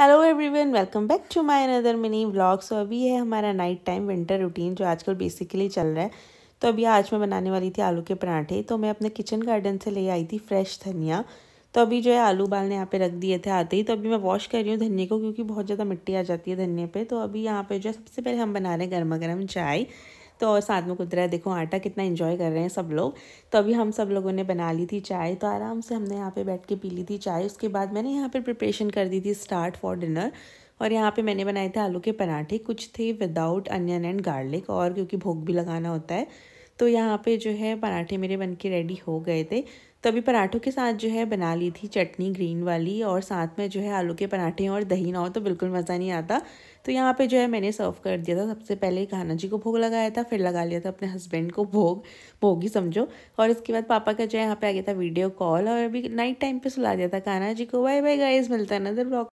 hello everyone welcome back to my another mini vlog so अभी है हमारा night time winter routine जो आजकल बेसिकली चल रहा है तो अभी आज मैं बनाने वाली थी आलू के पराठे तो मैं अपने किचन गार्डन से ले आई थी फ्रेश धनिया तो अभी जो है आलू बालने यहाँ पे रख दिए थे आते ही तो अभी मैं वॉश कर रही हूँ धनिया को क्योंकि बहुत ज़्यादा मिट्टी आ जाती है धनिया पर तो अभी यहाँ पर जो है सबसे पहले हम बना रहे हैं गर्मा गर्म चाय तो और साथ में कुदरा है देखो आटा कितना इन्जॉय कर रहे हैं सब लोग तो अभी हम सब लोगों ने बना ली थी चाय तो आराम से हमने यहाँ पे बैठ के पी ली थी चाय उसके बाद मैंने यहाँ पर प्रिपरेशन कर दी थी स्टार्ट फॉर डिनर और यहाँ पे मैंने बनाए थे आलू के पराठे कुछ थे विदाउट अनियन एंड गार्लिक और क्योंकि भोग भी लगाना होता है तो यहाँ पे जो है पराठे मेरे बन के रेडी हो गए थे तो अभी पराठों के साथ जो है बना ली थी चटनी ग्रीन वाली और साथ में जो है आलू के पराठे और दही ना हो तो बिल्कुल मज़ा नहीं आता तो यहाँ पे जो है मैंने सर्व कर दिया था सबसे पहले खाना जी को भोग लगाया था फिर लगा लिया था अपने हस्बैंड को भोग भोग ही समझो और इसके बाद पापा का जो है यहाँ पर आ गया था वीडियो कॉल और अभी नाइट टाइम पर सुला दिया था खाना जी को वाई वाई गाइज मिलता है नजर ब्लॉक